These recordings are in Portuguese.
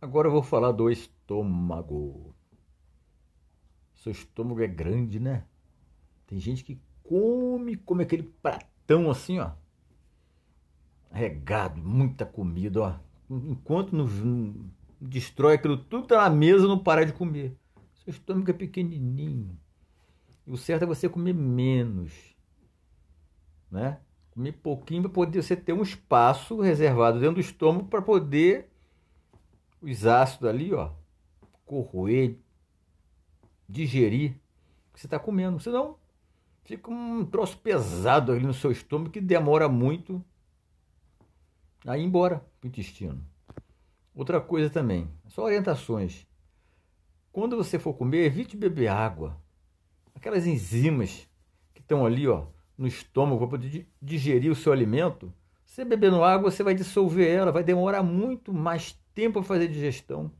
Agora eu vou falar do estômago. Seu estômago é grande, né? Tem gente que come, come aquele pratão assim, ó. Regado, muita comida, ó. Enquanto não, não hum, destrói aquilo tudo, tá na mesa, não parar de comer. Seu estômago é pequenininho. E o certo é você comer menos, né? Comer pouquinho para poder você ter um espaço reservado dentro do estômago para poder os ácidos ali, ó, corroer, digerir o que você está comendo. Senão, fica um troço pesado ali no seu estômago que demora muito a ir embora para o intestino. Outra coisa também, só orientações. Quando você for comer, evite beber água. Aquelas enzimas que estão ali, ó, no estômago para poder digerir o seu alimento, você bebendo água, você vai dissolver ela, vai demorar muito mais tempo para fazer digestão.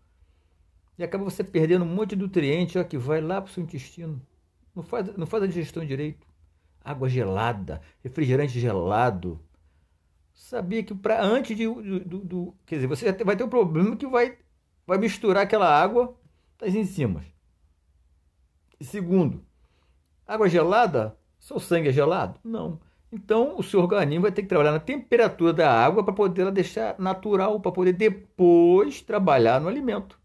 E acaba você perdendo um monte de nutriente ó, que vai lá para o seu intestino. Não faz, não faz a digestão direito. Água gelada, refrigerante gelado. Sabia que para antes de, do, do, do, Quer dizer, você vai ter um problema que vai, vai misturar aquela água das tá enzimas. E segundo, água gelada, seu sangue é gelado? Não. Então, o seu organismo vai ter que trabalhar na temperatura da água para poder ela deixar natural, para poder depois trabalhar no alimento.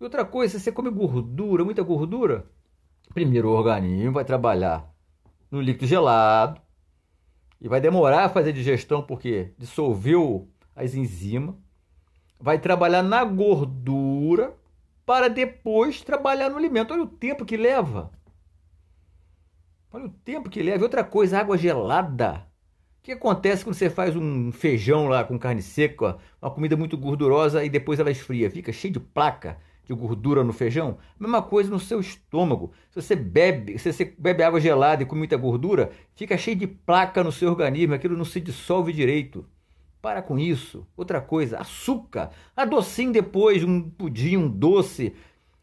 E outra coisa, se você come gordura, muita gordura, primeiro o organismo vai trabalhar no líquido gelado e vai demorar a fazer digestão porque dissolveu as enzimas. Vai trabalhar na gordura para depois trabalhar no alimento. Olha o tempo que leva. Olha o tempo que leva. Outra coisa, água gelada. O que acontece quando você faz um feijão lá com carne seca, uma comida muito gordurosa e depois ela esfria? Fica cheio de placa de gordura no feijão? Mesma coisa no seu estômago. Se você bebe, se você bebe água gelada e com muita gordura, fica cheio de placa no seu organismo, aquilo não se dissolve direito. Para com isso. Outra coisa, açúcar. Adocinho ah, depois, um pudim, um doce,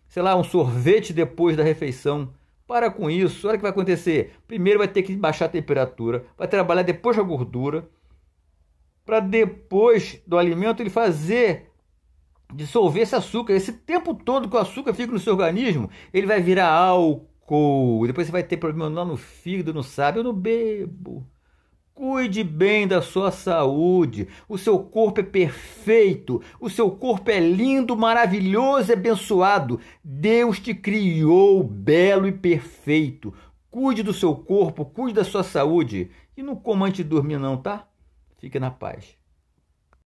sei lá, um sorvete depois da refeição. Para com isso, olha o que vai acontecer. Primeiro vai ter que baixar a temperatura, vai trabalhar depois a gordura, para depois do alimento ele fazer dissolver esse açúcar. Esse tempo todo que o açúcar fica no seu organismo, ele vai virar álcool. Depois você vai ter problema lá no fígado, não sabe, eu não bebo. Cuide bem da sua saúde. O seu corpo é perfeito, o seu corpo é lindo, maravilhoso e abençoado. Deus te criou belo e perfeito. Cuide do seu corpo, cuide da sua saúde e não coma antes de dormir não, tá? Fique na paz.